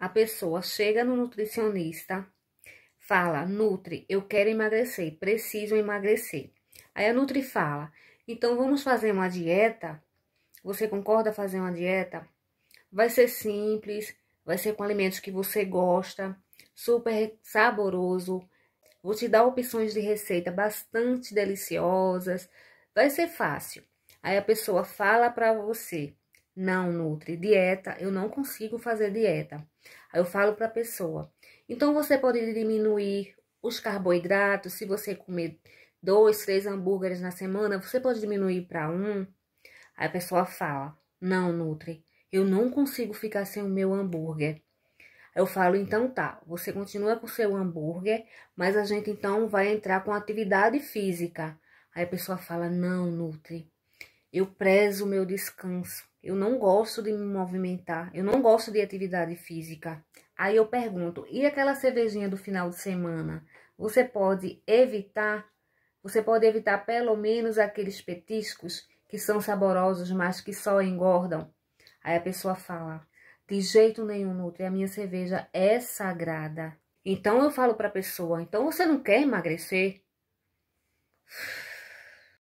A pessoa chega no nutricionista, fala: Nutri, eu quero emagrecer, preciso emagrecer. Aí a Nutri fala: Então vamos fazer uma dieta? Você concorda fazer uma dieta? Vai ser simples, vai ser com alimentos que você gosta, super saboroso. Vou te dar opções de receita bastante deliciosas. Vai ser fácil. Aí a pessoa fala para você: não, nutre dieta, eu não consigo fazer dieta. Aí eu falo para a pessoa. Então, você pode diminuir os carboidratos, se você comer dois, três hambúrgueres na semana, você pode diminuir para um. Aí a pessoa fala, não, nutre, eu não consigo ficar sem o meu hambúrguer. Eu falo, então tá, você continua com o seu hambúrguer, mas a gente então vai entrar com atividade física. Aí a pessoa fala, não, Nutri, eu prezo o meu descanso. Eu não gosto de me movimentar. Eu não gosto de atividade física. Aí eu pergunto: e aquela cervejinha do final de semana? Você pode evitar? Você pode evitar pelo menos aqueles petiscos que são saborosos, mas que só engordam? Aí a pessoa fala: de jeito nenhum, Nutri, a minha cerveja é sagrada. Então eu falo para a pessoa: então você não quer emagrecer?